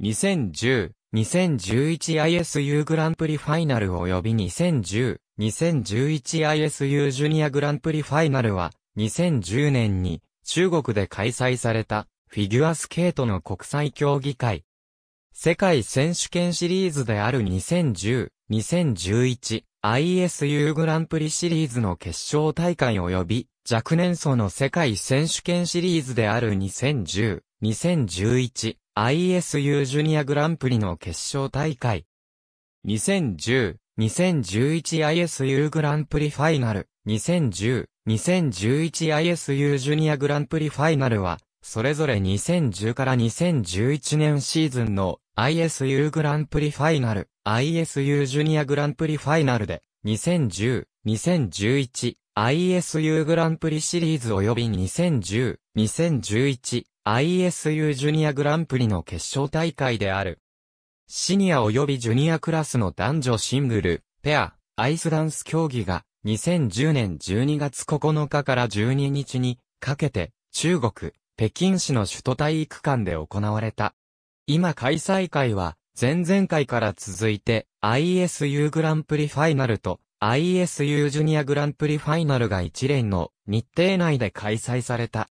2010-2011ISU グランプリファイナル及び 2010-2011ISU ジュニアグランプリファイナルは、2010年に中国で開催されたフィギュアスケートの国際競技会。世界選手権シリーズである2010-2011 ISU グランプリシリーズの決勝大会及び若年層の世界選手権シリーズである2010-2011 ISU ジュニアグランプリの決勝大会。2010、2011ISU グランプリファイナル、2010、2011ISU ジュニアグランプリファイナルは、それぞれ2010から2011年シーズンの ISU グランプリファイナル、ISU ジュニアグランプリファイナルで、2010、2011、ISU グランプリシリーズ及び2010、2011、ISU ジュニアグランプリの決勝大会である。シニア及びジュニアクラスの男女シングル、ペア、アイスダンス競技が2010年12月9日から12日にかけて中国、北京市の首都体育館で行われた。今開催会は前々回から続いて ISU グランプリファイナルと ISU ジュニアグランプリファイナルが一連の日程内で開催された。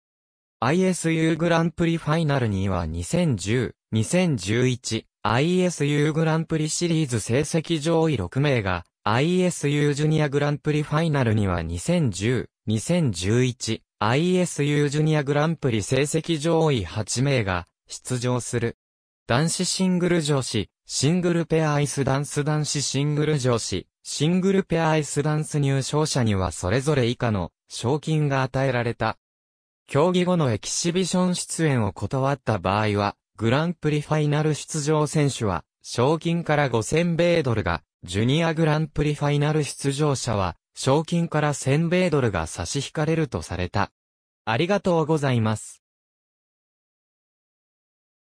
ISU グランプリファイナルには2010、2011、ISU グランプリシリーズ成績上位6名が、ISU ジュニアグランプリファイナルには2010、2011、ISU ジュニアグランプリ成績上位8名が出場する。男子シングル女子、シングルペアアイスダンス男子シングル女子、シングルペアアイスダンス入賞者にはそれぞれ以下の賞金が与えられた。競技後のエキシビション出演を断った場合は、グランプリファイナル出場選手は、賞金から5000米ドルが、ジュニアグランプリファイナル出場者は、賞金から1000米ドルが差し引かれるとされた。ありがとうございます。